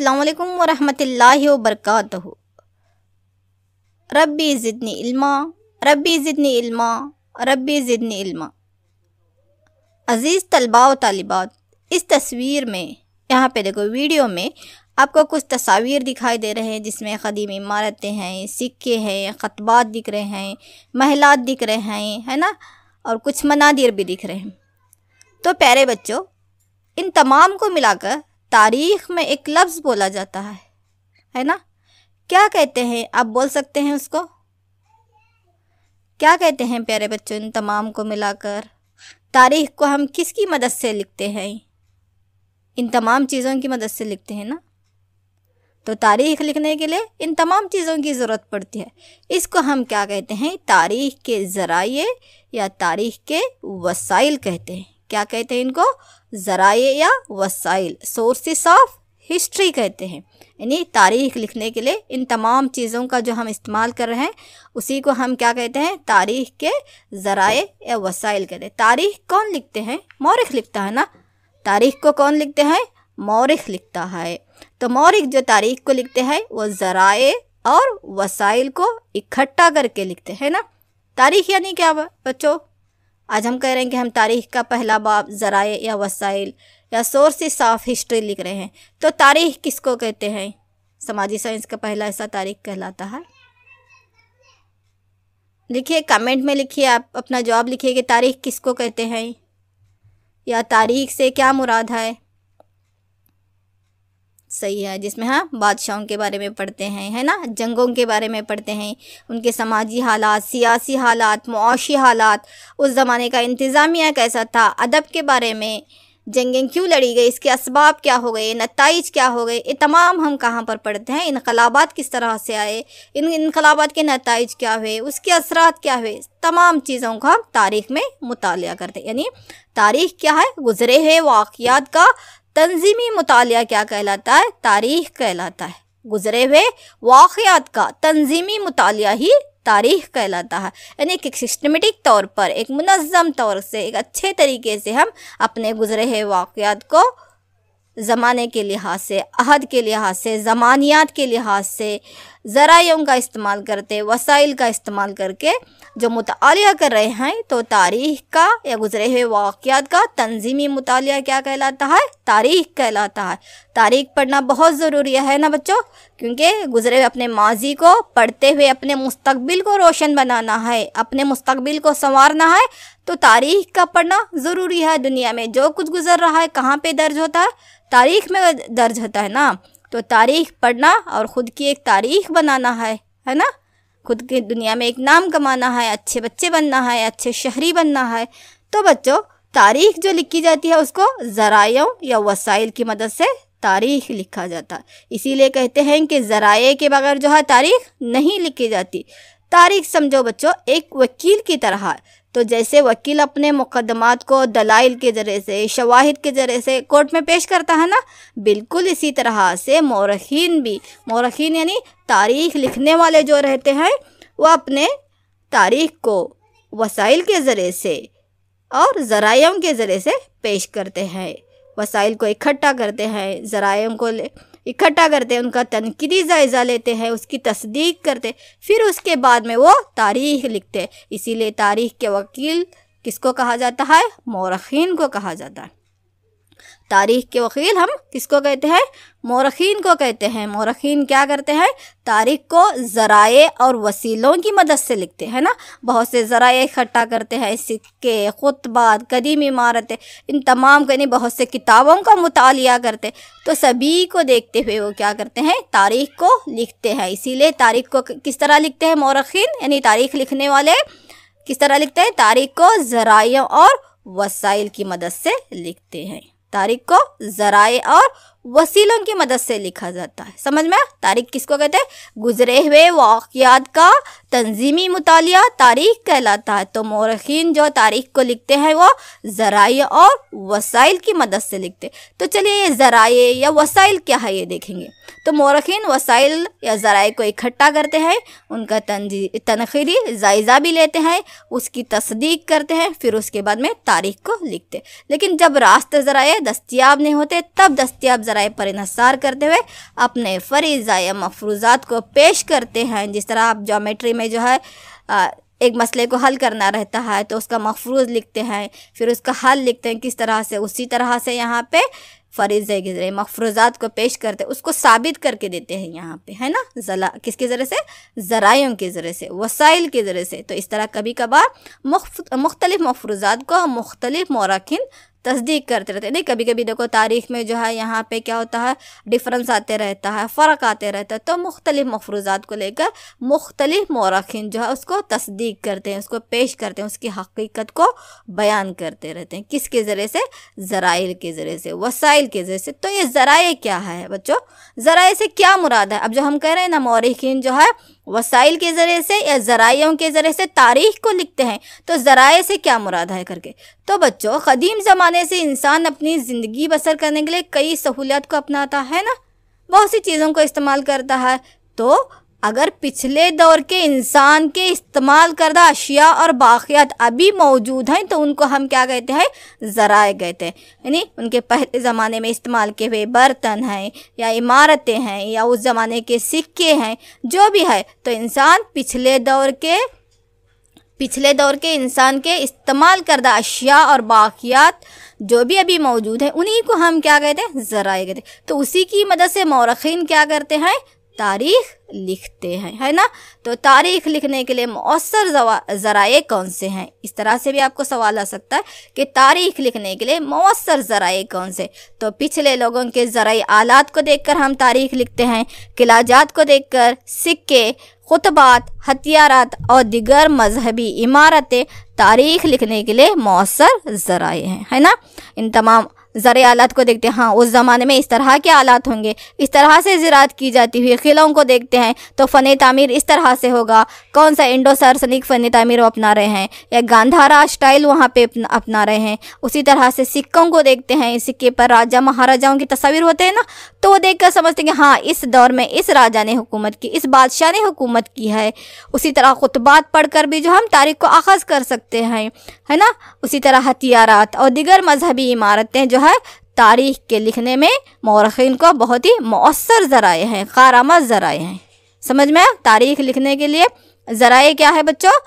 अल्लाम वरहमल वरक रबी ज़िदनी इल्मा रबी ज़िदनी इल्मा रबी ज़िदनी इल्मा अज़ीज़ तलबा व तालिबात इस तस्वीर में यहाँ पे देखो वीडियो में आपको कुछ तस्वीर दिखाई दे रहे हैं जिसमें कदीम इमारतें हैं सिक्के हैं ख़तबात दिख रहे हैं महिलात दिख रहे हैं है ना और कुछ मनादिर भी दिख रहे हैं तो प्यारे बच्चों इन तमाम को मिलाकर तारीख में एक लफ्ज़ बोला जाता है है ना क्या कहते हैं आप बोल सकते हैं उसको क्या कहते हैं प्यारे बच्चों इन तमाम को मिलाकर तारीख को हम किसकी मदद से लिखते हैं इन तमाम चीज़ों की मदद से लिखते हैं ना तो तारीख लिखने के लिए इन तमाम चीज़ों की ज़रूरत पड़ती है इसको हम क्या कहते हैं तारीख के ज़राए या तारीख के वसाइल कहते हैं क्या कहते हैं इनको ज़राए या वसाइल सोर्सेस ऑफ हिस्ट्री कहते हैं यानी तारीख लिखने के लिए इन तमाम चीज़ों का जो हम इस्तेमाल कर रहे हैं उसी को हम क्या कहते हैं तारीख के ज़राए या वसाइल कहते हैं तारीख कौन लिखते हैं मौरख लिखता है ना तारीख को कौन लिखते हैं मौरख लिखता है तो मौरख जो तारीख को लिखते हैं वो ज़राए और वसाइल को इकट्ठा करके लिखते हैं ना तारीख यानी क्या बच्चों आज हम कह रहे हैं कि हम तारीख का पहला बाब ज़राए या वसाइल या सोर्स साफ हिस्ट्री लिख रहे हैं तो तारीख किसको कहते हैं समाजी साइंस का पहला ऐसा तारीख कहलाता है लिखिए कमेंट में लिखिए आप अपना जवाब लिखिए कि तारीख किसको कहते हैं या तारीख से क्या मुराद है सही है जिसमें हम हाँ, बादशाहों के बारे में पढ़ते हैं है ना जंगों के बारे में पढ़ते हैं उनके समाजी हालात सियासी हालात मुआशी हालात उस ज़माने का इंतज़ामिया कैसा था अदब के बारे में जंगें क्यों लड़ी गई इसके इसबाब क्या हो गए नतज क्या हो गए ये तमाम हम कहाँ पर पढ़ते हैं इनकलाबात किस तरह से आए इन इनकलाबात के नतज क्या हुए उसके असरात क्या हुए तमाम चीज़ों को हम तारीख में मुताल करते हैं यानी तारीख क्या है गुजरे है वाक़ियात का तंजीमी मुताल क्या कहलाता है तारीख कहलाता है गुजरे हुए वाक़ात का तंजीमी मुताल ही तारीख कहलाता है यानी कि सिस्टमेटिक तौर पर एक मुनज़म तौर से एक अच्छे तरीके से हम अपने गुजरे हुए वाक़ात को ज़माने के लिहाज से अहद के लिहाज से ज़मानियात के लिहाज से ज़रायों का इस्तेमाल करते वसाइल का इस्तेमाल करके जो मुताल कर रहे हैं तो तारीख का या गुजरे हुए वाक़ात का तंजीमी मुताल क्या कहलाता है तारीख कहलाता है तारीख पढ़ना बहुत ज़रूरी है ना बच्चों क्योंकि गुजरे हुए अपने माजी को पढ़ते हुए अपने मुस्तबिल को रोशन बनाना है अपने मुस्तबिल को संवारना है तो तारीख का पढ़ना ज़रूरी है दुनिया में जो कुछ गुजर रहा है कहाँ पर दर्ज होता है तारीख में दर्ज होता है ना तो तारीख पढ़ना और ख़ुद की एक तारीख बनाना है है ना खुद की दुनिया में एक नाम कमाना है अच्छे बच्चे बनना है अच्छे शहरी बनना है तो बच्चों तारीख जो लिखी जाती है उसको ज़रायों या वसाइल की मदद से तारीख लिखा जाता है इसीलिए कहते हैं कि ज़राए के बगैर जो है तारीख नहीं लिखी जाती तारीख समझो बच्चों एक वकील की तरह है तो जैसे वकील अपने मुकदमात को दलाइल के ज़रिए से शवाहिद के ज़रिए से कोर्ट में पेश करता है ना बिल्कुल इसी तरह से मौरखीन भी मौरखीन यानी तारीख लिखने वाले जो रहते हैं वह अपने तारीख को वसाइल के ज़रिए से और ज़राइम के ज़रिए से पेश करते हैं वसाइल को इकट्ठा करते हैं ज़राइम को ले इकट्ठा करते हैं उनका तनकीदी जायज़ा लेते हैं उसकी तस्दीक करते फिर उसके बाद में वो तारीख लिखते इसीलिए तारीख के वकील किसको कहा जाता है मौरखीन को कहा जाता है तारीख के वकील हम किसको कहते हैं मौरखीन को कहते हैं मौरखीन क्या करते हैं तारीख को ज़राए और वसीलों की मदद से लिखते हैं ना बहुत से ज़राए इकट्ठा करते हैं सिक्के खुतबात कदीम इमारतें इन तमाम कहीं बहुत से किताबों का मुताल करते तो सभी को देखते हुए वो क्या करते हैं तारीख को लिखते हैं इसीलिए तारीख को किस तरह लिखते हैं मौरखीन यानी तारीख लिखने वाले किस तरह लिखते हैं तारीख को ज़राइयों और वसाइल की मदद से लिखते हैं तारीख को जराए और वसीलों की मदद से लिखा जाता है समझ में तारीख किसको कहते हैं गुजरे हुए वाक़ात का तंजीमी मुतालिया तारीख कहलाता है तो मौरखीन जो तारीख को लिखते हैं वो ज़राए और वसाइल की मदद से लिखते तो चलिए ये ज़राए या वसाइल क्या है ये देखेंगे तो मौरखीन वसाइल या ज़राए को इकट्ठा करते हैं उनका तनखीरी जायज़ा भी लेते हैं उसकी तस्दीक करते हैं फिर उसके बाद में तारीख को लिखते लेकिन जब रास्ते ज़राए दस्तियाब नहीं होते तब दस्तियाब शराय पर इसार करते हुए अपने फरीज़ा या मफरूज़ात को पेश करते हैं जिस तरह आप जोमेट्री में जो है आ, एक मसले को हल करना रहता है तो उसका मफरूज लिखते हैं फिर उसका हल लिखते हैं किस तरह से उसी तरह से यहाँ पे फरीज के ज़रिए मफरूजात को पेश करते हैं उसको साबित करके देते हैं यहाँ पे है ना जला किसके ज़रिए से ज़रायों के ज़रिए से वसाइल के ज़रिए से तो इस तरह कभी कभार मुख्तलिफ मफरूजात को मुख्तलिफ मौरखिन तस्दीक करते रहते नहीं कभी कभी देखो तारीख में जो है यहाँ पे क्या होता है डिफरेंस आते रहता है फ़र्क आते रहता है तो मुख्तलिफ़ मफरूज़ात को लेकर मुख्तलिफ़ मौरखिन जो है उसको तस्दीक करते हैं उसको पेश करते हैं उसकी हकीकत को बयान करते रहते हैं किसके ज़रिए से ज़राइल के ज़रिए से वसाइल के ज़रिए से तो ये ज़राए क्या है बच्चों ज़राए से क्या मुराद है अब जो हम कह रहे हैं ना मौरखिन जो है वसाइल के ज़रिए से या ज़रायों के ज़रिए से तारीख को लिखते हैं तो ज़राए से क्या मुराद है करके तो बच्चों क़दीम ज़माने से इंसान अपनी ज़िंदगी बसर करने के लिए कई सहूलियत को अपनाता है ना बहुत सी चीज़ों को इस्तेमाल करता है तो अगर पिछले दौर के इंसान के इस्तेमाल करदा अशिया और बाक़ियात अभी मौजूद हैं तो उनको हम क्या कहते हैं ज़राए कहते हैं यानी उनके पहले ज़माने में इस्तेमाल किए हुए बर्तन हैं या इमारतें हैं या उस ज़माने के सिक्के हैं जो भी है तो इंसान पिछले दौर के पिछले दौर के इंसान के इस्तेमाल करदा अशिया और बाक़ियात जो भी अभी मौजूद हैं उन्हीं को हम क्या कहते हैं ज़राए कहते हैं तो उसी की मदद से मौरखीन क्या करते हैं तारीख लिखते हैं है ना तो तारीख लिखने के लिए मौसर ज़राए कौन से हैं इस तरह से भी आपको सवाल आ सकता है कि तारीख लिखने के लिए मौसर ज़राए कौन से तो पिछले लोगों के ज़राए आलात को देखकर हम तारीख लिखते हैं किलाजात को देखकर सिक्के खुतबात हथियारात और दिगर मजहबी इमारतें तारीख लिखने के लिए मौसर ज़राए हैं है ना इन तमाम ज़र आलात को देखते हैं हाँ उस ज़माने में इस तरह के आलात होंगे इस तरह से ज़रात की जाती हुई क़िलों को देखते हैं तो फ़न तमीर इस तरह से होगा कौन सा इंडो सरसनिक फ़न तमीर वो अपना रहे हैं या गांधारा स्टाइल वहाँ पे अपना रहे हैं उसी तरह से सिक्कों को देखते हैं सिक्के पर राजा महाराजाओं की तस्वीर होते हैं ना तो वो देख कर समझते हैं कि हाँ इस दौर में इस राजा ने हुकूमत की इस बादशाह ने हुकूमत की है उसी तरह खुतबात पढ़ कर भी जो हम तारीख को आखज़ कर सकते हैं है ना उसी तरह हथियारत और दिगर मजहबी इमारतें जो है तारीख के लिखने में मौरखीन को बहुत ही मौसर ज़राए हैं कारामद ज़राए हैं समझ में तारीख लिखने के लिए ज़राए क्या है बच्चों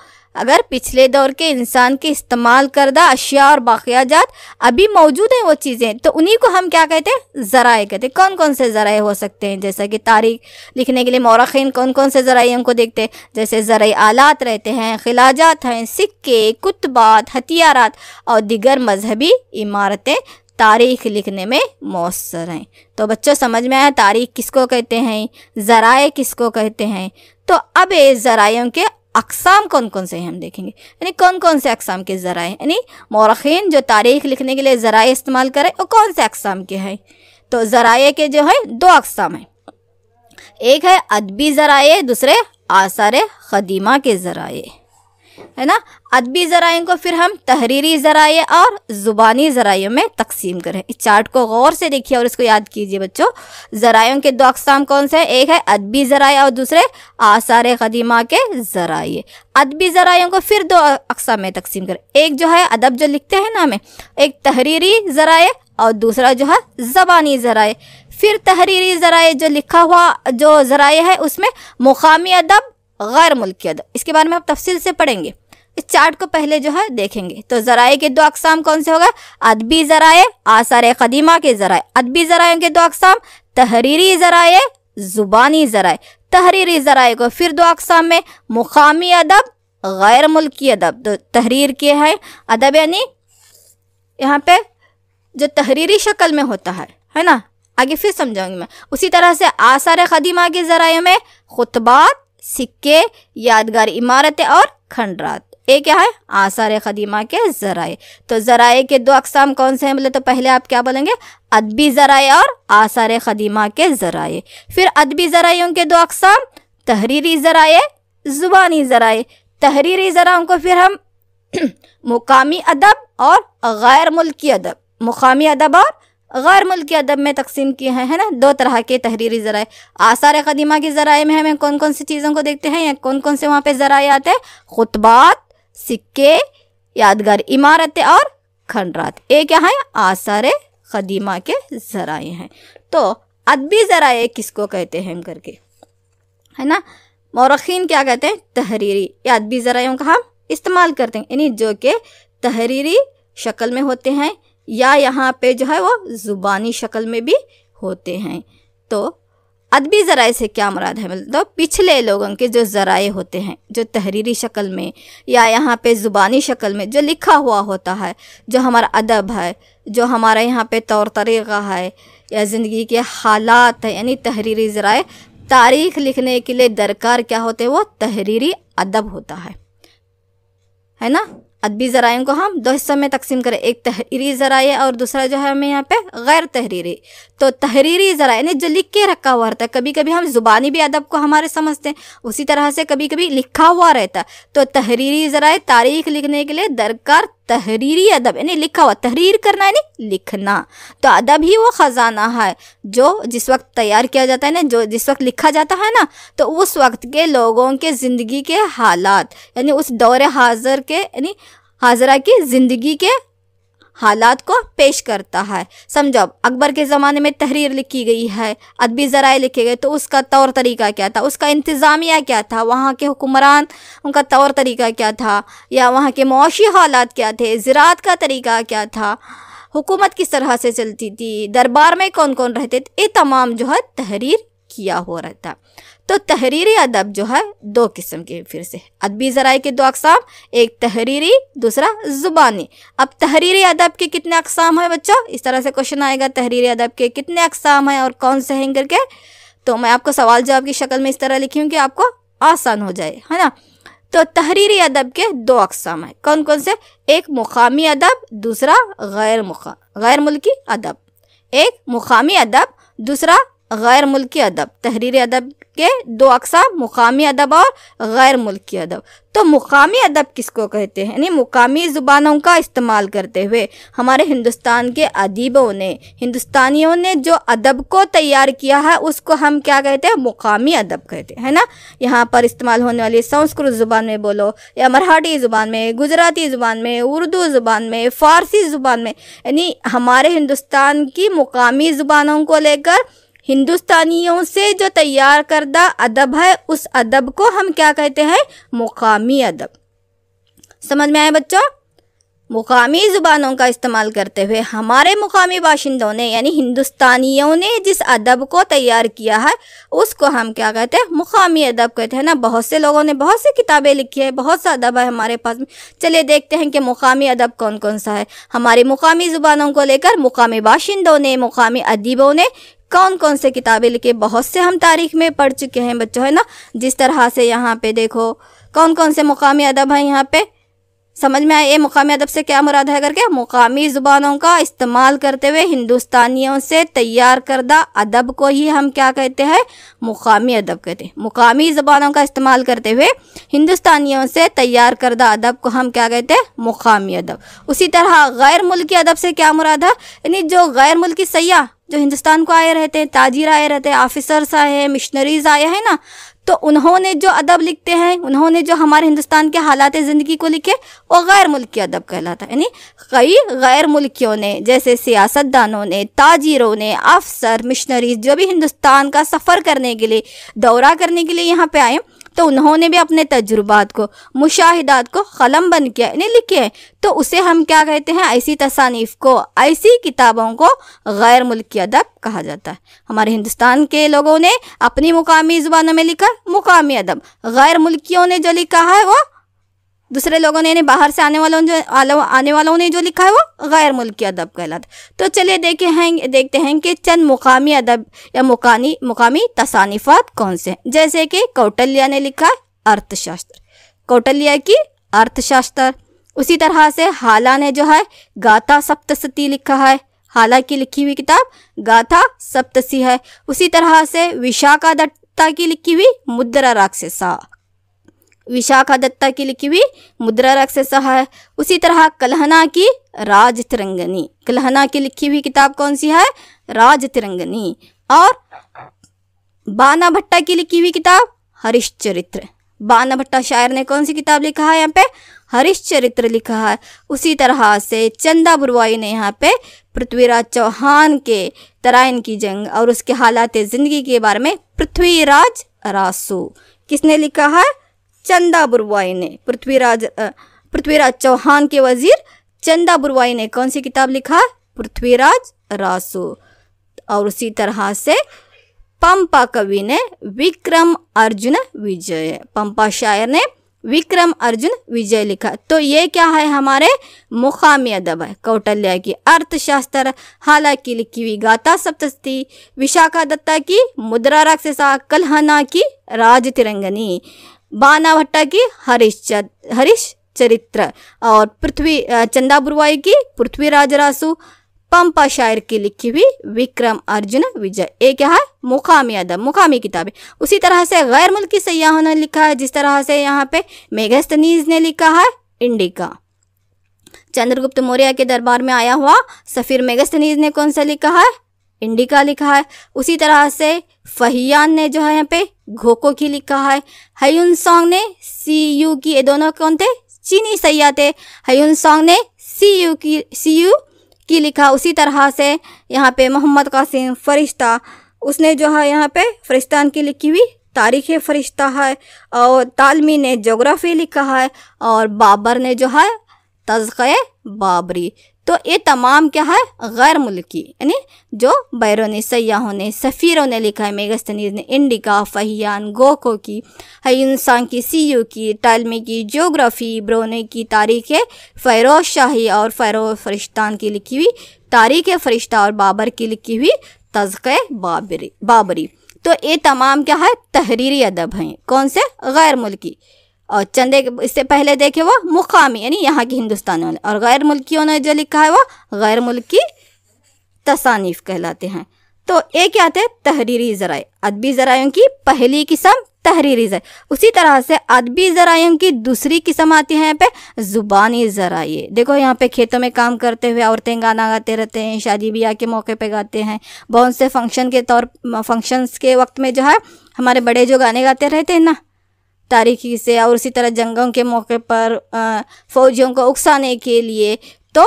अगर पिछले दौर के इंसान के इस्तेमाल करदा अशिया और बाक़ियाजात अभी मौजूद हैं वो चीज़ें तो उन्हीं को हम क्या कहते हैं ज़राए कहते हैं कौन कौन से ज़राए हो सकते हैं जैसा कि तारीख लिखने के लिए मौरखीन कौन कौन से ज़राए उनको देखते हैं जैसे ज़रा आलात रहते हैं खिलाजात हैं सिक्के कुतबात हथियार और दिगर मजहबी इमारतें तारीख लिखने में मौसर हैं तो बच्चों समझ में आया तारीख किसको कहते हैं ज़राए किसको कहते हैं तो अब ये ज़रायों के अकसाम कौन कौन से हैं हम देखेंगे यानी कौन कौन से अकसाम के ज़रा यानी मौरखीन जो तारीख लिखने के लिए ज़रा इस्तेमाल करें वो कौन से अकसाम के हैं तो ज़राए के जो है दो अकसाम हैं एक है अदबी ज़राए दूसरे आसार ख़दीमा के ज़राए है ना अदबी ज़रायों को फिर हम तहरीरी ज़राए और ज़ुबानी ज़रायों में तकसीम करें इस चार्ट को गौर से देखिए और इसको याद कीजिए बच्चों ज़रायों के दो अकसाम कौन से हैं एक है अदबी ज़राए और दूसरे आसार कदीमा के ज़राए अदबी ज़रायों को फिर दो अकसाम में तकसीम करें एक जो है अदब जो लिखते हैं ना हमें एक तहरीरी ज़राए और दूसरा जो है ज़बानी ज़राए फिर तहरीरी ज़राए जो लिखा हुआ जो ज़राए है उसमें मुकामी अदब गैर मुल्की अदब इसके बारे में आप तफसील से पढ़ेंगे इस चार्ट को पहले जो है देखेंगे तो ज़राए के दो अकसाम कौन से होगा अदबी ज़राए आसार कदीमा के ज़राए अदबी ज़रायों के दो अकसाम तहरीरी ज़राए ज़ुबानी ज़राए तहरीरी ज़राए को फिर दो अकसाम में मुकामी अदब गैर मुल्की अदब तो तहरीर के हैं अदब यानी यहाँ पे जो तहरीरी शक्ल में होता है है ना आगे फिर समझाऊंगी मैं उसी तरह से आसार खदीमा के ज़राए में खुतबात सिक्के यादगार इमारतें और खंडरात ए क्या है आसार ख़दीमा के ज़राए तो ज़राए के दो अकसाम कौन से हैं बोले तो पहले आप क्या बोलेंगे अदबी ज़राए और आसार ख़दीमा के ज़राए फिर अदबी ज़राइयों के दो अकसाम तहरीरी ज़राए ज़ुबानी ज़राए तहरीरी ज़राओं को फिर हम मुकामी अदब और गैर मुल्की अदब मुकामी अदब और गैर मुल्की अदब में तकसीम किए हैं है ना दो तरह के तहरीरी ज़राए आसार क़दीमा के ज़राए में हमें कौन कौन सी चीज़ों को देखते हैं या कौन कौन से वहाँ पे ज़राए आते हैं खुतबात सिक्के यादगार इमारतें और खंडरात ये क्या है आसार कदीमा के ज़राए हैं तो अदबी ज़राए किसको कहते हैं करके है ना मौरखीन क्या कहते हैं तहरीरी या अदबी ज़रायों का हम इस्तेमाल करते हैं यानी जो कि तहरीरी शक्ल में होते हैं या यहाँ पे जो है वो ज़ुबानी शक्ल में भी होते हैं तो अदबी ज़राए से क्या मुराद है मतलब पिछले लोगों के जो ज़राए होते हैं जो तहरीरी शक्ल में या यहाँ पे ज़ुबानी शक्ल में जो लिखा हुआ होता है जो हमारा अदब है जो हमारा यहाँ पे तौर तरीक़ा है या ज़िंदगी के हालात है यानी तहरीरी ज़राए तारीख लिखने के लिए दरकार क्या होते हैं वो तहरीरी अदब होता है है ना अदबी जराइयों को हम दो हिस्सों में तकसीम करें एक तहरीरी ज़राए और दूसरा जो है हमें यहाँ पे गैर तहरीरी तो तहरीरी ज़रा यानी जो लिख के रखा हुआ रहता है कभी कभी हम ज़ुबानी भी अदब को हमारे समझते हैं उसी तरह से कभी कभी लिखा हुआ रहता तो तहरीरी जराए तारीख लिखने के लिए दरकार तहरीरी अदब यानी लिखा हुआ तहरीर करना यानी लिखना तो अदब ही वो ख़जाना है जो जिस वक्त तैयार किया जाता है ना जो जिस वक्त लिखा जाता है ना तो उस वक्त के लोगों के ज़िंदगी के हालात यानी उस दौर हाजिर के यानी हाजरा की ज़िंदगी के हालात को पेश करता है समझो अकबर के ज़माने में तहरीर लिखी गई है अदबी ज़रा लिखे गए तो उसका तौर तरीका क्या था उसका इंतज़ामिया क्या था वहाँ के हुक्मरान उनका तौर तरीका क्या था या वहाँ के मुशी हालात क्या थे ज़रात का तरीका क्या था हुकूमत किस तरह से चलती थी दरबार में कौन कौन रहते थे ये तमाम जो है तहरीर किया हो रहता तो तहरीरी अदब जो है दो किस्म के फिर से अदबी ज़राए के दो अकसाम एक तहरीरी दूसरा ज़ुबानी अब तहरीरी अदब के कितने अकसाम हैं बच्चों इस तरह से क्वेश्चन आएगा तहरीरी अदब के कितने अकसाम हैं और कौन से हैं करके तो मैं आपको सवाल जवाब की शक्ल में इस तरह लिखी हूँ कि आपको आसान हो जाए है ना तो तहरीरी अदब के दो अकसाम हैं कौन कौन से एक मुकामी अदब दूसरा गैर मुखा गैर मुल्की अदब एक मुकामी अदब दूसरा गैर मुल्की अदब तहरीर अदब के दो अकसाम मुकामी अदब और गैर मुल्की अदब तो मुकामी अदब किसको कहते हैं यानी मुकामी ज़ुबानों का इस्तेमाल करते हुए हमारे हिंदुस्तान के अदीबों ने हिंदुस्तानियों ने जो अदब को तैयार किया है उसको हम क्या कहते हैं मुकामी अदब कहते हैं ना यहाँ पर इस्तेमाल होने वाली संस्कृत ज़ुबान में बोलो या मराठी ज़ुबान में गुजराती ज़ुबान में उर्दू ज़ुबान में फ़ारसी ज़ुबान में यानी हमारे हिंदुस्तान की मुकामी ज़ुबानों को लेकर हिंदुस्तानियों से जो तैयार करदा अदब है उस अदब को हम क्या कहते हैं मुकामी अदब समझ में आए बच्चों मुकामी ज़ुबानों का इस्तेमाल करते हुए हमारे मुकामी बाशिंदों ने यानी हिंदुस्तानियों ने जिस अदब को तैयार किया है उसको हम क्या कहते हैं मुकामी अदब कहते हैं ना बहुत से लोगों ने बहुत सी किताबें लिखी है बहुत सा अदब है हमारे पास में चलिए देखते हैं कि मुकामी अदब कौन कौन सा है हमारी मुकामी ज़ुबानों को लेकर मुकामी बाशिंदों ने मुकामी अदीबों ने कौन कौन से किताबें लिखे बहुत से हम तारीख में पढ़ चुके हैं बच्चों है ना जिस तरह से यहाँ पे देखो कौन कौन से मुकामी अदब हैं यहाँ पे समझ में आए ये मुकामी अदब से क्या मुराद है करके मुकामी ज़ुबानों का इस्तेमाल करते हुए हिंदुस्तानियों से तैयार करदा अदब को ही हम क्या कहते हैं मुकामी अदब कहते हैं मुकामी ज़ुबानों का इस्तेमाल करते हुए हिंदुस्तानियों से तैयार करदा अदब को हम क्या कहते हैं मुकामी अदब उसी तरह गैर मुल्की अदब से क्या मुराद है यानी जो गैर मुल्की सयाह जो हिंदुस्तान को आए रहते हैं ताजिर आए रहते हैं ऑफिसर्स आए हैं मिशनरीज आए हैं ना तो उन्होंने जो अदब लिखते हैं उन्होंने जो हमारे हिंदुस्तान के हालात ज़िंदगी को लिखे वो गैर मुल्की अदब कहलाता है यानी कई गैर मुल्कियों ने जैसे सियासतदानों ने ताजिरों ने अफसर मिशनरीज जो भी हिंदुस्तान का सफ़र करने के लिए दौरा करने के लिए यहाँ पे आए तो उन्होंने भी अपने तजुर्बात को मुशाहिदात को कलम बन किया इन्हें लिखे तो उसे हम क्या कहते हैं ऐसी तसानीफ को ऐसी किताबों को गैर मुल्की अदब कहा जाता है हमारे हिंदुस्तान के लोगों ने अपनी मुकामी ज़ुबानों में लिखा मुकामी अदब गैर मुल्कियों ने जो लिखा है वो दूसरे लोगों ने यानी बाहर से आने वालों जो आने वालों ने जो लिखा है वो गैर मुल्की अदब कहलाते तो चलिए देखे हैं देखते हैं कि चंद मुकामी अदब या मुकानी मुकामी तसानिफात कौन से हैं जैसे कि कौटल्या ने लिखा है अर्थशास्त्र कौटल्या की अर्थशास्त्र उसी तरह से हाला ने जो है गाथा सप्तसती लिखा है हाला की लिखी हुई किताब गाथा सप्तसी है उसी तरह से विशाखा दत्ता की लिखी हुई मुद्रा राक्षसा विशाखा दत्ता की लिखी हुई मुद्रा राक्षस है उसी तरह कलहना की राज तिरंगनी कलहना की लिखी हुई किताब कौन सी है राज तिरंगनी और बाना भट्टा की लिखी हुई किताब हरिश्चरित्र बाना भट्टा शायर ने कौन सी किताब लिखा है यहाँ पे हरिश्चरित्र लिखा है उसी तरह से चंदा बुरवाई ने यहाँ पे पृथ्वीराज चौहान के तराइन की जंग और उसके हालात ज़िंदगी के बारे में पृथ्वीराज रासू किसने लिखा है चंदा बुरवाई ने पृथ्वीराज पृथ्वीराज चौहान के वजीर चंदा बुरवाई ने कौन सी किताब लिखा पृथ्वीराज रासो और उसी तरह से पंपा कवि ने विक्रम अर्जुन विजय पंपा शायर ने विक्रम अर्जुन विजय लिखा तो ये क्या है हमारे मुकामी अदब है कौटल्या की अर्थशास्त्र हालांकि लिखी हुई गाता सप्तस्ती विशाखा दत्ता की मुद्रा राक्षसा कलहना की राज तिरंगनी बाना भट्टा की हरीश हरीश चरित्र और पृथ्वी चंदा बुरवाई की पृथ्वी रासू पंपा शायर की लिखी हुई विक्रम अर्जुन विजय ये क्या है मुकामी अदब मुकामी किताबें उसी तरह से गैर मुल्की सयाहों ने लिखा है जिस तरह से यहाँ पे मेघस्तनीज ने लिखा है इंडिका चंद्रगुप्त मौर्य के दरबार में आया हुआ सफीर मेघस्तनीज ने कौन सा लिखा है इंडिका लिखा है उसी तरह से फहियान ने जो है यहाँ पे घोको की लिखा है हयुन सॉन्ग ने सी यू की ये दोनों कौन थे चीनी सैया थे हयुन सॉन्ग ने सी यू की सी यू की लिखा उसी तरह से यहाँ पे मोहम्मद कासिम फरिश्ता उसने जो है यहाँ पे फरिश्तान की लिखी हुई तारीख फरिश्ता है और तालमी ने जोग्राफी लिखा है और बाबर ने जो है तजक़ बाबरी तो ये तमाम क्या है गैर मुल्की यानी जो ने सयाहों ने सफ़ीरों ने लिखा है मेगस्तनीज ने इंडिका फहियान गोको की हयसान की सीयू की टालमी की जोग्राफ़ी ब्रोने की तारीख फ़ैरोज शाही और फ़ैरो फरिश्तान की लिखी हुई तारीख फरिश्ता और बाबर की लिखी हुई तज़क़ बाबरी बाबरी तो ये तमाम क्या है तहरीरी अदब हैं कौन से गैर मुल्की और चंदे इससे पहले देखे वो मुकामी यानी यहाँ की हिंदुस्तानी वाले और गैर मुल्कियों ने जो लिखा है वो गैर मुल्की तसानीफ कहलाते हैं तो ये क्या आते हैं तहरीरी ज़राए अदबी ज़रायों की पहली किस्म तहरीरी ज़रा उसी तरह से अदबी ज़रायों की दूसरी किस्म आती है यहाँ पे ज़ुबानी ज़राए देखो यहाँ पे खेतों में काम करते हुए औरतें गाना गाते रहते हैं शादी ब्याह के मौके पे गाते हैं बहुत से फंक्शन के तौर फंक्शंस के वक्त में जो है हमारे बड़े जो गाने गाते रहते हैं ना तारीखी से और इसी तरह जंगों के मौके पर फ़ौजियों को उकसाने के लिए तो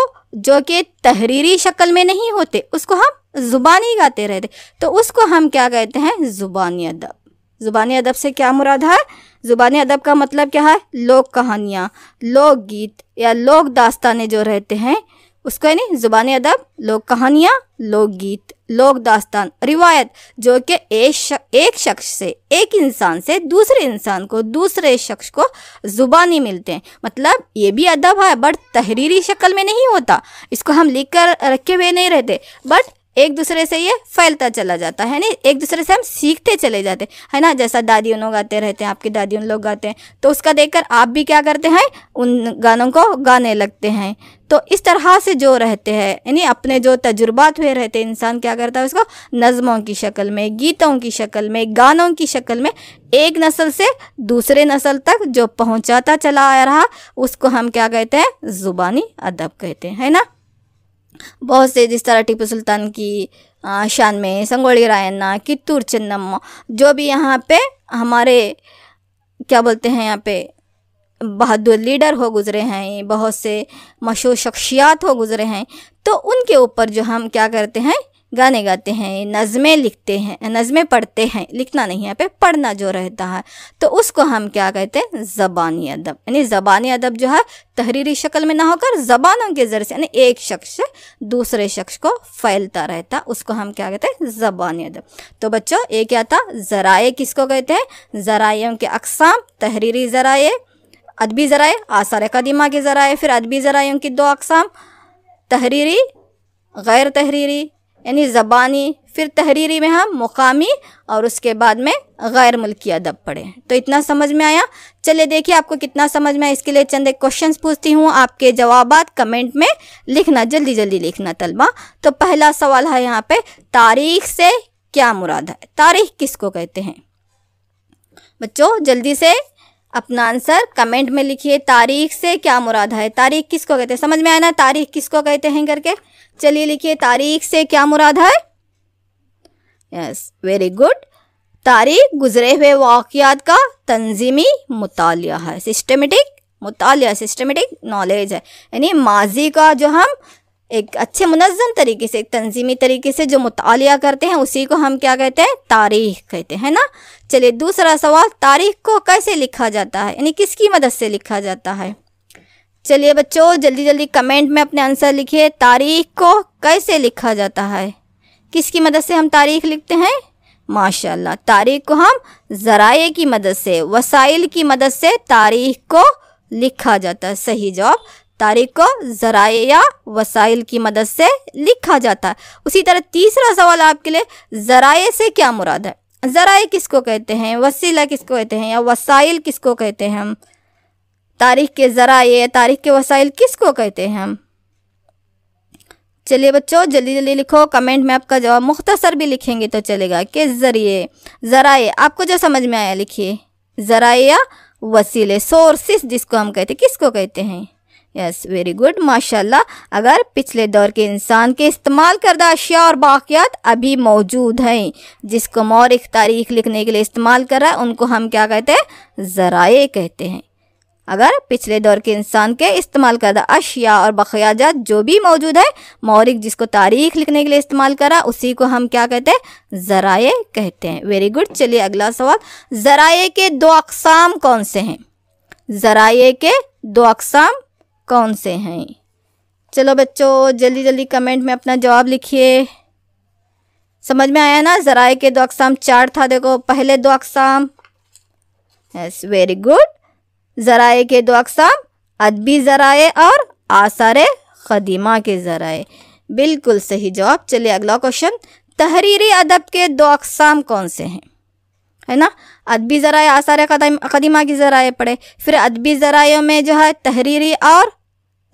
जो कि तहरीरी शक्ल में नहीं होते उसको हम ज़ुबानी गाते रहते तो उसको हम क्या कहते हैं ज़ुबानी अदब ज़ुबानी अदब से क्या मुराद है ज़ुबानी अदब का मतलब क्या है लोक कहानियाँ लोक गीत या लोक दास्तानें जो रहते हैं उसको यानी ज़ुबान अदब लोक कहानियाँ लोक गीत लोक दास्तान रिवायत जो कि एक शक, एक शख्स से एक इंसान से दूसरे इंसान को दूसरे शख्स को ज़ुबानी मिलते हैं मतलब ये भी अदब है बट तहरीरी शक्ल में नहीं होता इसको हम लिख कर रखे हुए नहीं रहते बट एक दूसरे से ये फैलता चला जाता है नहीं एक दूसरे से हम सीखते चले जाते है ना जैसा दादी उन लोग गाते रहते हैं आपके दादी उन लोग गाते हैं तो उसका देखकर आप भी क्या करते हैं उन गानों को गाने लगते हैं तो इस तरह से जो रहते हैं यानी अपने जो तजुर्बात हुए रहते हैं इंसान क्या करता है उसको नज़मों की शक्ल में गीतों की शक्ल में गानों की शक्ल में एक नस्ल से दूसरे नस्ल तक जो पहुंचाता चला आ रहा उसको हम क्या कहते हैं ज़ुबानी अदब कहते हैं है ना बहुत से जिस तरह टीपू सुल्तान की शान में संगोली रायना कित्तूर चन्नम जो भी यहाँ पे हमारे क्या बोलते हैं यहाँ पे बहादुर लीडर हो गुज़रे हैं बहुत से मशहूर शख्सियात हो गुज़रे हैं तो उनके ऊपर जो हम क्या करते हैं गाने गाते हैं नज़में लिखते हैं नज़में पढ़ते हैं लिखना नहीं है पे पढ़ना जो रहता है तो उसको हम क्या कहते हैं ज़बानी अदब यानी ज़बानी अदब जो है तहरीरी शक्ल में ना होकर ज़बानों के ज़रिए से यानी एक शख्स से दूसरे शख्स को फैलता रहता उसको हम क्या कहते हैं ज़बानी अदब तो बच्चों ये क्या था ज़राए किसको कहते हैं ज़रायों के अकसाम तहरीरी ज़राए अदबी ज़राए आसार कदीमा के ज़राए फिर अदबी ज़रायों की दो अकसाम तहरीरी गैर तहरीरी यानी ज़बानी फिर तहरीरी में हम मुकामी और उसके बाद में गैर मुल्की अदब पढ़े तो इतना समझ में आया चलिए देखिए आपको कितना समझ में आया इसके लिए चंद एक क्वेश्चन पूछती हूँ आपके जवाब कमेंट में लिखना जल्दी जल्दी लिखना तलबा तो पहला सवाल है यहाँ पे तारीख से क्या मुराद है तारीख किसको कहते हैं बच्चों जल्दी से अपना आंसर कमेंट में लिखिए तारीख से क्या मुराद है तारीख किसको कहते हैं समझ में आया ना तारीख किसको कहते हैं करके चलिए लिखिए तारीख से क्या मुराद है यस वेरी गुड तारीख गुजरे हुए वाक़ात का तंजीमी मुताल है सिस्टमेटिक मुताल सिस्टमेटिक नॉलेज है यानी माजी का जो हम एक अच्छे मुनज़म तरीके से एक तंजीमी तरीके से जो मुताल करते हैं उसी को हम क्या कहते हैं तारीख कहते हैं ना चलिए दूसरा सवाल तारीख को कैसे लिखा जाता है यानी किसकी मदद से लिखा जाता है चलिए बच्चों जल्दी जल्दी कमेंट में अपने आंसर लिखिए तारीख को कैसे लिखा जाता है किसकी मदद से हम तारीख लिखते हैं माशाल्लाह तारीख को हम ज़राए की मदद से वसाइल की मदद से तारीख को लिखा जाता है सही जवाब तारीख को ज़राए या वसाइल की मदद से लिखा जाता है उसी तरह तीसरा सवाल आपके लिए ज़राए से क्या मुराद है ज़राए किसको कहते हैं वसीला किसको कहते हैं या वसाइल किसको कहते हैं हम तारीख के ज़राए तारीख के वसाइल किसको कहते हैं हम चलिए बच्चों जल्दी जल्दी लिखो कमेंट में आपका जवाब मुख्तसर भी लिखेंगे तो चलेगा के ज़रिए ज़राए आपको जो समझ में आया लिखिए ज़राए या वसीले सोर्सिस जिसको हम कहते किसको कहते हैं यस वेरी गुड माशाल्लाह अगर पिछले दौर के इंसान के इस्तेमाल करदा अशिया और बाक़ियात अभी मौजूद हैं जिसको मौरख तारीख लिखने के लिए इस्तेमाल कर रहा है उनको हम क्या कहते हैं ज़राए कहते हैं अगर पिछले दौर के इंसान के इस्तेमाल करदा अशिया और बखयाजात जो भी मौजूद है मौरिक जिसको तारीख लिखने के लिए इस्तेमाल करा उसी को हम क्या कहते हैं ज़राए कहते हैं वेरी गुड चलिए अगला सवाल ज़राए के दो अकसाम कौन से हैं ज़राए के दो अकसाम कौन से हैं चलो बच्चों जल्दी जल्दी कमेंट में अपना जवाब लिखिए समझ में आया ना ज़राए के दो अकसाम चार था देखो पहले दो अकसाम यस वेरी गुड ज़राए के दो अकसाम अदबी ज़राए और आसार ख़दीमा के ज़राए बिल्कुल सही जवाब चलिए अगला क्वेश्चन तहरीरी अदब के दो अकसाम कौन से हैं है ना अदबी ज़राए आसार कदीमा के ज़राए पढ़े फिर अदबी ज़रायों में जो है तहरीरी और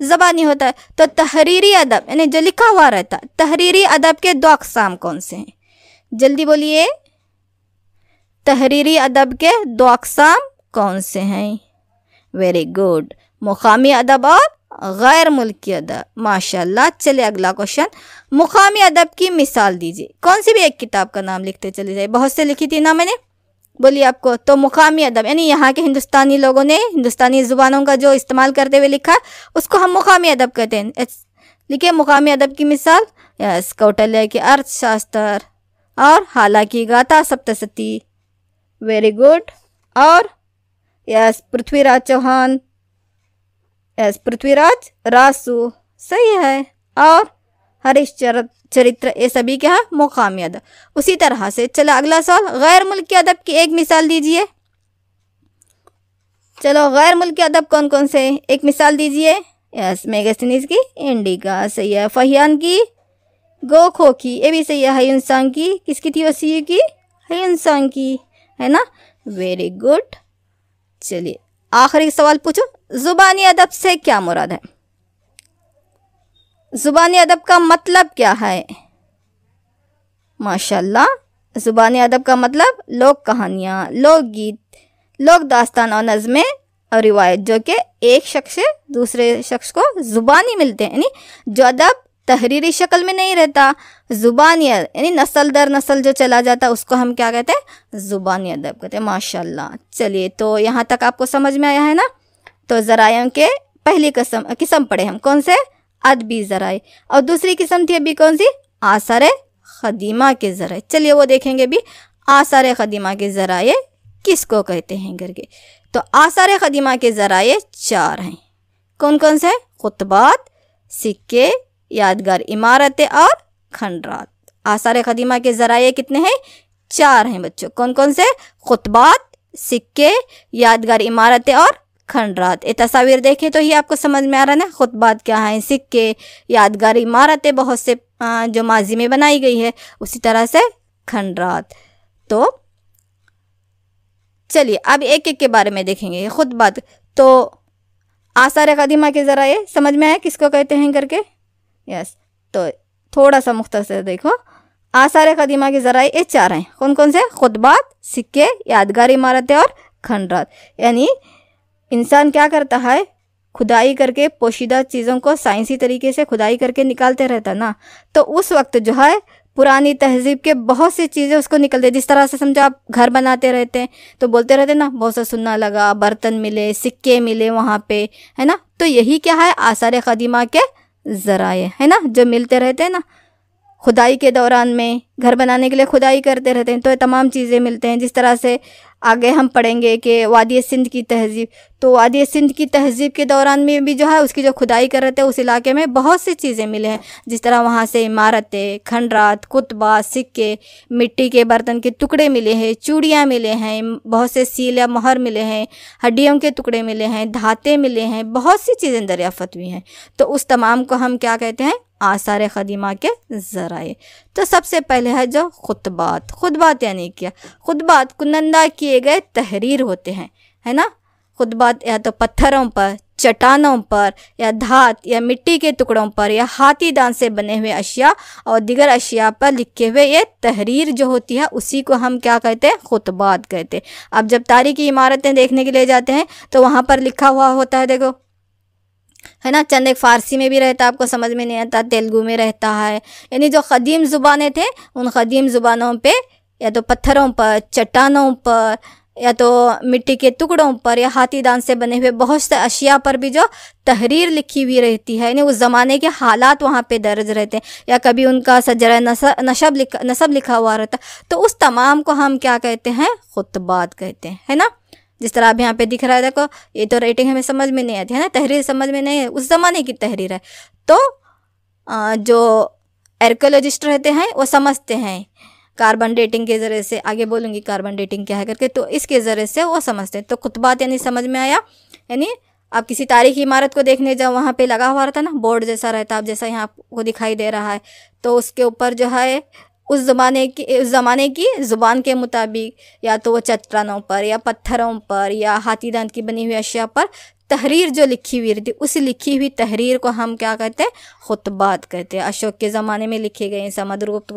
ज़बानी होता है तो तहरीरी अदब यानी जो लिखा हुआ रहता है तहरीरी अदब के दो अकसाम कौन से हैं जल्दी बोलिए तहरीरी अदब के दो अकसाम कौन से हैं वेरी गुड मुकामी अदब और गैर मुल्की अदब माशाल्लाह चले अगला क्वेश्चन मुकामी अदब की मिसाल दीजिए कौन सी भी एक किताब का नाम लिखते चले जाए बहुत से लिखी थी ना मैंने बोलिए आपको तो मुकामी अदब यानी यहाँ के हिंदुस्तानी लोगों ने हिंदुस्तानी ज़ुबानों का जो इस्तेमाल करते हुए लिखा उसको हम मुकामी अदब कहते हैं लिखिए मुकामी अदब की मिसाल यस कौटल्य के अर्थशास्त्र और हालांकि गाथा सप्तशती वेरी गुड और यस पृथ्वीराज चौहान यस पृथ्वीराज रासू सही है और हरीश चरित्र ये सभी क्या है मुकामी अदब उसी तरह से चलो अगला सवाल गैर मुल्की अदब की एक मिसाल दीजिए चलो गैर मुल्की अदब कौन कौन से एक मिसाल दीजिए यस मेगासीनीज की इंडिका सही है फहियान की गोखो की ये भी सही है हयुनसांग की किसकी थी वसीयू की हयुनसांग की है ना वेरी गुड चलिए आखिरी सवाल पूछो ज़ुबानी अदब से क्या मुराद है ज़ुबानी अदब का मतलब क्या है माशाल्लाह ज़ुबानी अदब का मतलब लोक कहानियाँ लोक गीत लोक दास्तान और नज़में और रिवायत जो कि एक शख्स से दूसरे शख्स को ज़ुबानी मिलते हैं यानी जो अदब तहरीरी शक्ल में नहीं रहता ज़ुबानी यानी नस्ल दर नस्ल जो चला जाता उसको हम क्या कहते हैं ज़ुबानी अदब कहते हैं माशाल्लाह चलिए तो यहाँ तक आपको समझ में आया है ना तो ज़रायों के पहली कसम किस्म पढ़े हम कौन से अदबी ज़राए और दूसरी किस्म थी अभी कौन सी आसार खदीमा के ज़राए चलिए वो देखेंगे अभी आसार खदीमा के ज़राए किसको कहते हैं करके तो आसार खदीमा के ज़राए चार हैं कौन कौन से खुतबात सिक्के यादगार इमारतें और खंडरात आसार खदीमा के ज़राए कितने हैं चार हैं बच्चों कौन कौन से खुतबात सिक्के यादगार इमारतें और खंडरात ये तस्वीर देखें तो ही आपको समझ में आ रहा है ना खुतबात क्या हैं सिक्के यादगार इमारतें बहुत से जो माजी में बनाई गई है उसी तरह से खंडरात तो चलिए अब एक एक के बारे में देखेंगे खुतबात तो आसार कदीमा के ज़रा समझ में आया किसको कहते हैं करके यस तो थोड़ा सा मुख्तर देखो आसार कदीमा के ज़रा ये चार हैं कौन कौन से खुतबात सिक्के यादगार इमारतें और खंडरात यानी इंसान क्या करता है खुदाई करके पोशीदा चीज़ों को साइंसी तरीके से खुदाई करके निकालते रहता ना तो उस वक्त जो है पुरानी तहजीब के बहुत सी चीज़ें उसको निकलते जिस तरह से समझो आप घर बनाते रहते हैं तो बोलते रहते ना बहुत सा सुनना लगा बर्तन मिले सिक्के मिले वहाँ पे है ना तो यही क्या है आसार कदीमा के ज़राए है ना जो मिलते रहते हैं ना खुदाई के दौरान में घर बनाने के लिए खुदाई करते रहते हैं तो तमाम चीज़ें मिलते हैं जिस तरह से आगे हम पढ़ेंगे कि वादी सिंध की तहजीब तो वादी सिंध की तहजीब के दौरान में भी जो है उसकी जो खुदाई कर रहे थे उस इलाके में बहुत सी चीज़ें मिले हैं जिस तरह वहाँ से इमारतें खंडरात कुतबा सिक्के मिट्टी के बर्तन के टुकड़े मिले हैं चूड़ियाँ मिले हैं बहुत से सील या मोहर मिले हैं हड्डियों के टुकड़े मिले हैं धाते मिले हैं बहुत सी चीज़ें दरियाफ़त हुई हैं तो उस तमाम को हम क्या कहते हैं आसार ख़दीमा के ज़राए तो सबसे पहले है जो खुतबात खुतबात यानी क्या खुतबात कुनंदा किए गए तहरीर होते हैं है ना खुतबा या तो पत्थरों पर चट्टानों पर या धात या मिट्टी के टुकड़ों पर या हाथी दान से बने हुए अशिया और दिगर अशिया पर लिखे हुए ये तहरीर जो होती है उसी को हम क्या कहते हैं खुतबात कहते हैं अब जब तारीखी इमारतें देखने के लिए जाते हैं तो वहाँ पर लिखा हुआ होता है देखो है ना चंद एक फ़ारसी में भी रहता है आपको समझ में नहीं आता तेलुगू में रहता है यानी जो कदीम ज़ुबानें थे उन कदीम ज़ुबानों पर या तो पत्थरों पर चट्टानों पर या तो मिट्टी के टुकड़ों पर या हाथी दान से बने हुए बहुत से अशिया पर भी जो तहरीर लिखी हुई रहती है यानी उस ज़माने के हालात वहाँ पे दर्ज रहते हैं या कभी उनका सजरा नशब लिखा नसब लिखा हुआ रहता तो उस तमाम को हम क्या कहते हैं खुतबात कहते हैं है ना जिस तरह आप यहाँ पे दिख रहा है देखो ये तो राइटिंग हमें समझ में नहीं आती है ना तहरीर समझ में नहीं है उस ज़माने की तहरीर है तो जो एर्कोलॉजिस्ट रहते हैं वो समझते हैं कार्बन डेटिंग के ज़रिए से आगे बोलूँगी कार्बन डेटिंग क्या है करके तो इसके ज़रिए से वो समझते हैं तो खुतबात यानी समझ में आया यानी आप किसी तारीखी इमारत को देखने जाओ वहाँ पे लगा हुआ रहता ना बोर्ड जैसा रहता आप जैसा यहाँ आपको दिखाई दे रहा है तो उसके ऊपर जो है उस ज़माने की उस ज़माने की ज़ुबान के मुताबिक या तो वो चट्टानों पर या पत्थरों पर या हाथी दांत की बनी हुई अशिया पर तहरीर जो लिखी हुई रहती उस लिखी हुई तहरीर को हम क्या कहते हैं खुतबात कहते हैं अशोक के ज़माने में लिखे गए हैं समद्र गुप्त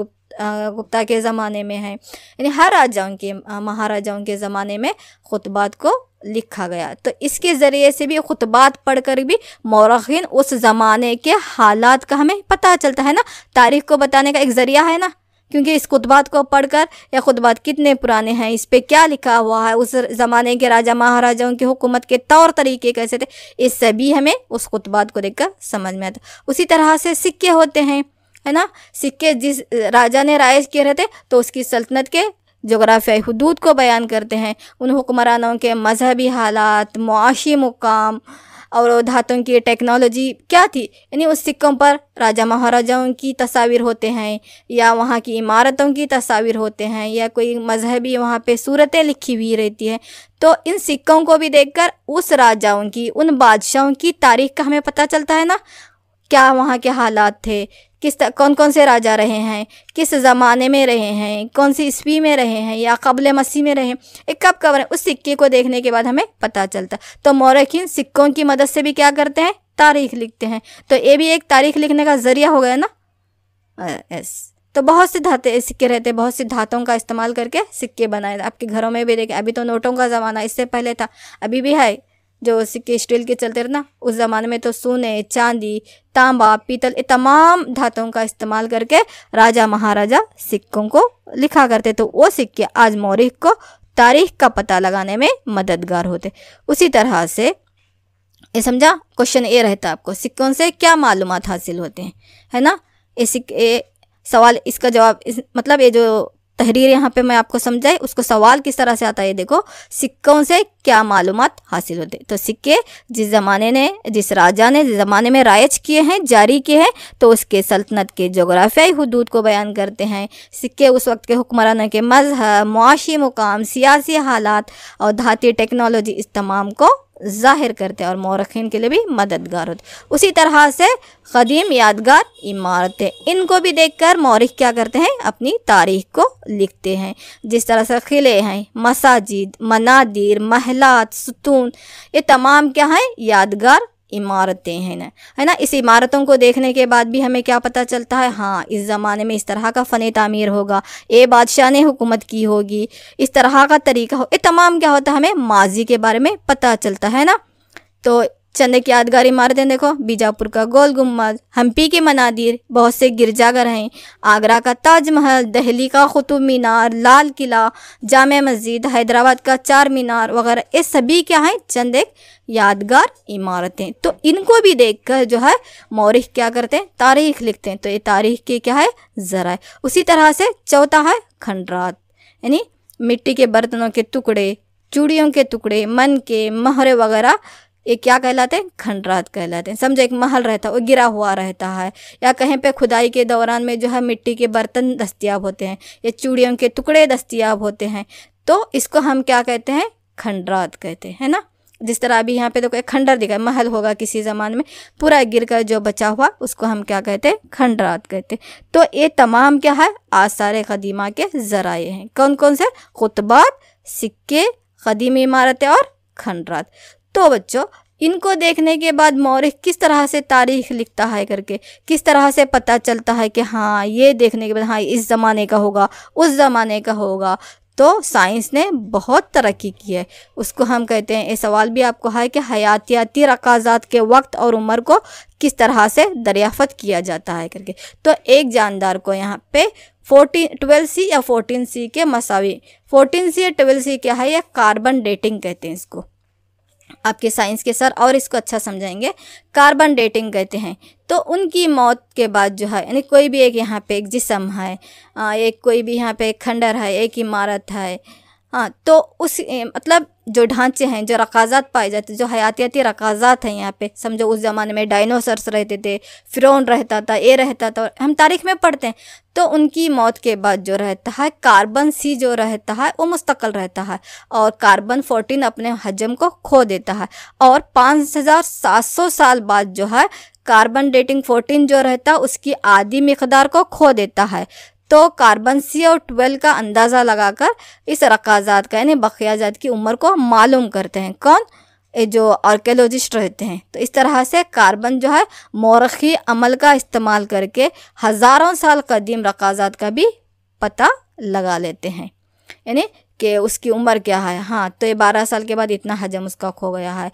गुप्ता के ज़माने में है यानी हर राजाओं के महाराजाओं के ज़माने में खुतबात को लिखा गया तो इसके ज़रिए से भी खुतबात पढ़कर भी मौरखीन उस ज़माने के हालात का हमें पता चलता है ना तारीख को बताने का एक ज़रिया है ना क्योंकि इस खुतबात को पढ़कर यह खुतबात कितने पुराने हैं इस पर क्या लिखा हुआ है उस ज़माने के राजा महाराजाओं की हुकूमत के तौर तरीके कैसे थे इससे भी हमें उस खुतबात को देखकर समझ में आता उसी तरह से सिक्के होते हैं है ना सिक्के जिस राजा ने राइज किए रहते तो उसकी सल्तनत के जोग्राफियाई हदूद को बयान करते हैं उन हुक्मरानों के मजहबी हालात मुआशी मुकाम और धातुओं की टेक्नोलॉजी क्या थी यानी उस सिक्कों पर राजा महाराजाओं की तस्वीर होते हैं या वहाँ की इमारतों की तस्वीर होते हैं या कोई मजहबी वहाँ पे सूरतें लिखी हुई रहती है तो इन सिक्कों को भी देखकर उस राजाओं की उन बादशाहों की तारीख का हमें पता चलता है ना क्या वहाँ के हालात थे किस कौन कौन से राजा रहे हैं किस ज़माने में रहे हैं कौन सी ईस्वी में रहे हैं या कबल मसीह में रहे हैं ये कब कब रहे उस सिक्के को देखने के बाद हमें पता चलता तो मौरखिन सिक्कों की मदद से भी क्या करते हैं तारीख लिखते हैं तो ये भी एक तारीख लिखने का ज़रिया हो गया ना यस तो बहुत से धाते सिक्के रहते हैं बहुत सी धातों का इस्तेमाल करके सिक्के बनाए आपके घरों में भी देखें अभी तो नोटों का ज़माना इससे पहले था अभी भी है जो सिक्के स्टील के चलते ना उस ज़माने में तो सोने चांदी तांबा पीतल ये तमाम धातुओं का इस्तेमाल करके राजा महाराजा सिक्कों को लिखा करते तो वो सिक्के आज मौरिक को तारीख का पता लगाने में मददगार होते उसी तरह से ये समझा क्वेश्चन ये रहता आपको सिक्कों से क्या मालूम हासिल होते हैं है ना ये सिक्के सवाल इसका जवाब इस, मतलब ये जो तहरीर यहाँ पे मैं आपको समझाई उसको सवाल किस तरह से आता है देखो सिक्कों से क्या मालूम हासिल होते तो सिक्के जिस ज़माने ने जिस राजा ने जिस ज़माने में राइज किए हैं जारी किए हैं तो उसके सल्तनत के जोग्राफियाई हदूद को बयान करते हैं सिक्के उस वक्त के हुक्मरानों के मजहब मुआशी मुकाम सियासी हालात और धाती टेक्नोलॉजी इस तमाम को ज़ाहिर करते हैं और मौरखीन के लिए भी मददगार होते उसी तरह से कदीम यादगार इमारतें इनको भी देखकर मौरख क्या करते हैं अपनी तारीख को लिखते हैं जिस तरह से किले हैं मसाजिद मनादिर महलात सुतून ये तमाम क्या हैं यादगार इमारतें हैं ना है ना इस इमारतों को देखने के बाद भी हमें क्या पता चलता है हाँ इस ज़माने में इस तरह का फ़न तामीर होगा ए बादशाह ने हुकूमत की होगी इस तरह का तरीका हो ये तमाम क्या होता है हमें माजी के बारे में पता चलता है ना तो चंद एक यादगार इमारतें देखो बीजापुर का गोल गुम्बद हम्पी के मनादिर बहुत से गिरजाघर हैं आगरा का ताजमहल दहली का क़ुतुब मीनार लाल किला जाम मस्जिद हैदराबाद का चार मीनार वगैरह ये सभी क्या हैं चंद एक यादगार इमारतें तो इनको भी देखकर जो है मौरख क्या करते हैं तारीख लिखते हैं तो ये तारीख के क्या है ज़रा उसी तरह से चौथा है खंडरात यानी मिट्टी के बर्तनों के टुकड़े चूड़ियों के टुकड़े मन के महरे वगैरह ये क्या कहलाते हैं खंडरात कहलाते हैं समझो एक महल रहता है वो गिरा हुआ रहता है या कहीं पे खुदाई के दौरान में जो है मिट्टी के बर्तन दस्तियाब होते हैं या चूड़ियों के टुकड़े दस्तियाब होते हैं तो इसको हम क्या कहते हैं खंडरात कहते हैं ना जिस तरह अभी यहाँ पे देखो तो एक खंडर दिखा महल होगा किसी ज़माने में पूरा गिर कर जो बचा हुआ उसको हम क्या कहते हैं खंडरात कहते हैं तो ये तमाम क्या है आसार कदीमा के ज़राए हैं कौन कौन से खुतबात सिक्के कदीमी इमारतें और खंडरात तो बच्चों इनको देखने के बाद मौर्य किस तरह से तारीख लिखता है करके किस तरह से पता चलता है कि हाँ ये देखने के बाद हाँ इस ज़माने का होगा उस ज़माने का होगा तो साइंस ने बहुत तरक्की की है उसको हम कहते हैं ये सवाल भी आपको है कि हयातियाती रकाजात के वक्त और उम्र को किस तरह से दरियाफत किया जाता है करके तो एक जानदार को यहाँ पे फोर्टीन ट्वेल्व सी या फोर्टीन सी के मसावी फोर्टीन सी या ट्वेल्व सी क्या है या कार्बन डेटिंग कहते हैं इसको आपके साइंस के सर और इसको अच्छा समझाएंगे कार्बन डेटिंग कहते हैं तो उनकी मौत के बाद जो है यानी कोई भी एक यहाँ पे एक जिसम है एक कोई भी यहाँ पे एक खंडर है एक इमारत है हाँ तो उस मतलब जो ढांचे हैं जो रकाजात पाए जाते जो हयातियाती रकाजात हैं यहाँ पे समझो उस ज़माने में डायनोसर्स रहते थे फिरौन रहता था ये रहता था हम तारीख में पढ़ते हैं तो उनकी मौत के बाद जो रहता है कार्बन सी जो रहता है वो मुस्तकल रहता है और कार्बन फोर्टीन अपने हजम को खो देता है और पाँच हज़ार सात सौ साल बाद जो है कार्बन डेटिंग फोर्टीन जो रहता है उसकी आधी मकदार को खो देता है तो कार्बन सी और ट्वेल्व का अंदाज़ा लगाकर इस रकाजात का यानी बखियाजात की उम्र को मालूम करते हैं कौन ये जो आर्कियोलॉजिस्ट रहते हैं तो इस तरह से कार्बन जो है मौरखी अमल का इस्तेमाल करके हज़ारों साल कदीम रकाजात का भी पता लगा लेते हैं यानी कि उसकी उम्र क्या है हाँ तो ये बारह साल के बाद इतना हजम उसका खो गया है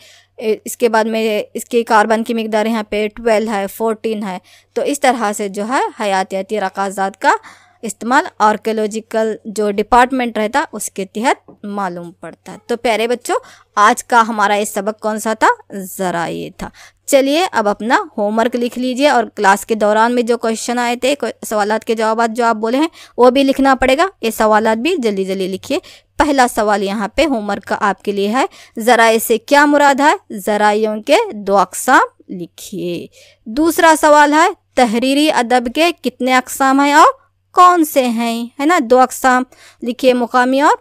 इसके बाद में इसकी कार्बन की मकदार यहाँ पे ट्वेल्व है फोर्टीन है तो इस तरह से जो है हयातियाती रकाजात का इस्तेमाल आर्कियोलॉजिकल जो डिपार्टमेंट रहता उसके तहत मालूम पड़ता है तो प्यारे बच्चों आज का हमारा ये सबक कौन सा था ज़रा ये था चलिए अब अपना होमवर्क लिख लीजिए और क्लास के दौरान में जो क्वेश्चन आए थे सवाल के जवाब जो आप बोले हैं वो भी लिखना पड़ेगा ये सवाल भी जल्दी जल्दी लिखिए पहला सवाल यहाँ पे होमवर्क का आपके लिए है ज़राए से क्या मुराद है ज़राइयों के दो अकसाम लिखिए दूसरा सवाल है तहरीरी अदब के कितने अकसाम हैं और कौन से हैं है ना दो अकसाम लिखिए मुकामी और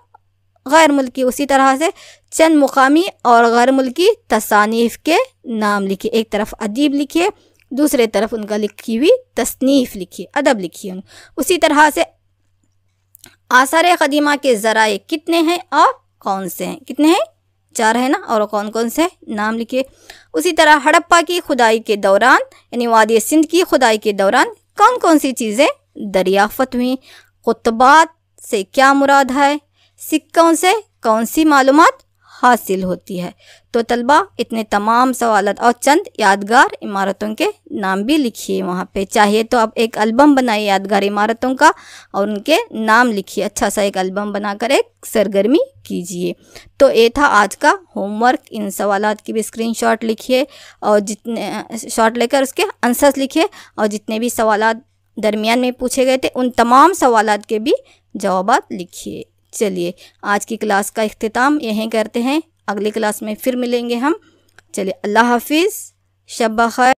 गैर मुल्की उसी तरह से चंद मुकामी और गैर मुल्की तसानीफ़ के नाम लिखिए एक तरफ अदीब लिखिए दूसरे तरफ उनका लिखी हुई तसनीफ़ लिखिए अदब लिखिए उसी तरह से आसार कदीमा के ज़रा कितने हैं और कौन से हैं कितने हैं चार है ना और कौन कौन से नाम लिखिए उसी तरह हड़प्पा की खुदाई के दौरान यानी वादी सिंध की खुदाई के दौरान कौन कौन सी चीज़ें दरियाफत हुई खुतबात से क्या मुराद है सिक्कों से कौन सी मालूम हासिल होती है तो तलबा इतने तमाम सवाल और चंद यादगार इमारतों के नाम भी लिखिए वहाँ पे चाहिए तो आप एक अल्बम बनाइए यादगार इमारतों का और उनके नाम लिखिए अच्छा सा एक अल्बम बनाकर एक सरगर्मी कीजिए तो ये था आज का होमवर्क इन सवाल की भी स्क्रीनशॉट लिखिए और जितने शॉट लेकर उसके आंसर्स लिखिए और जितने भी सवाल दरमियान में पूछे गए थे उन तमाम सवाल के भी जवाब लिखिए चलिए आज की क्लास का अख्ताम यहीं करते हैं अगली क्लास में फिर मिलेंगे हम चलिए अल्लाह हाफिज़ शब खैर